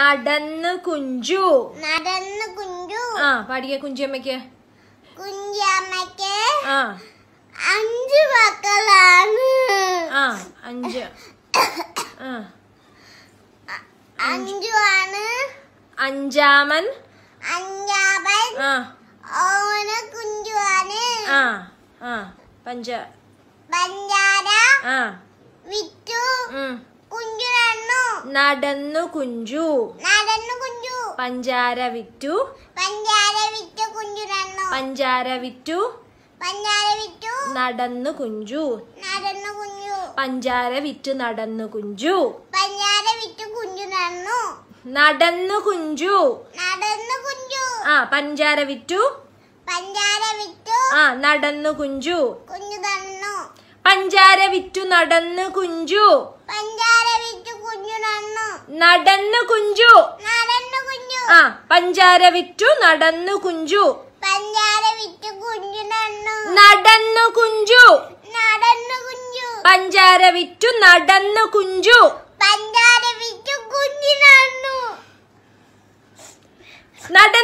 നടന്ന് കുഞ്ചു നടന്ന് കുഞ്ചു ആ പാടിക്ക കുഞ്ചിയമ്മക്ക് കുഞ്ചിയമ്മക്ക് ആ അഞ്ച് മക്കളാണ് ആ അഞ്ച് അഞ്ചു ആണ് അഞ്ചാമൻ അഞ്ചാമൻ ഓന ആണ് ആ ആ പഞ്ച പഞ്ചാര ആ വിറ്റു നടന്നു കുഞ്ചു നടന്നു കുഞ്ചു പഞ്ചാര വിറ്റു പഞ്ചാര വിറ്റു കുഞ്ചു നടന്നു പഞ്ചാര വിറ്റു പഞ്ചാര വിറ്റു നടന്നു കുഞ്ചു നടന്നു കുഞ്ചു പഞ്ചാര വിറ്റു നടന്നു കുഞ്ചു പഞ്ചാര വിറ്റു കുഞ്ചു നടന്നു നടന്നു കുഞ്ചു നടന്നു കുഞ്ചു ആ പഞ്ചാര വിറ്റു പഞ്ചാര വിറ്റു ആ നടന്നു കുഞ്ചു കുഞ്ഞു നടന്നു പഞ്ചാര വിറ്റു നടന്നു കുഞ്ചു പഞ്ച നടന്നു കുഞ്ചു നടന്നു കുഞ്ചു ആ പഞ്ചാര വിറ്റു നടന്നു കുഞ്ചു പഞ്ചാര വിറ്റു കുഞ്ചു നടന്നു നടന്നു കുഞ്ചു നടന്നു കുഞ്ചു പഞ്ചാര വിറ്റു നടന്നു കുഞ്ചു പഞ്ചാര വിറ്റു കുഞ്ഞു നടന്നു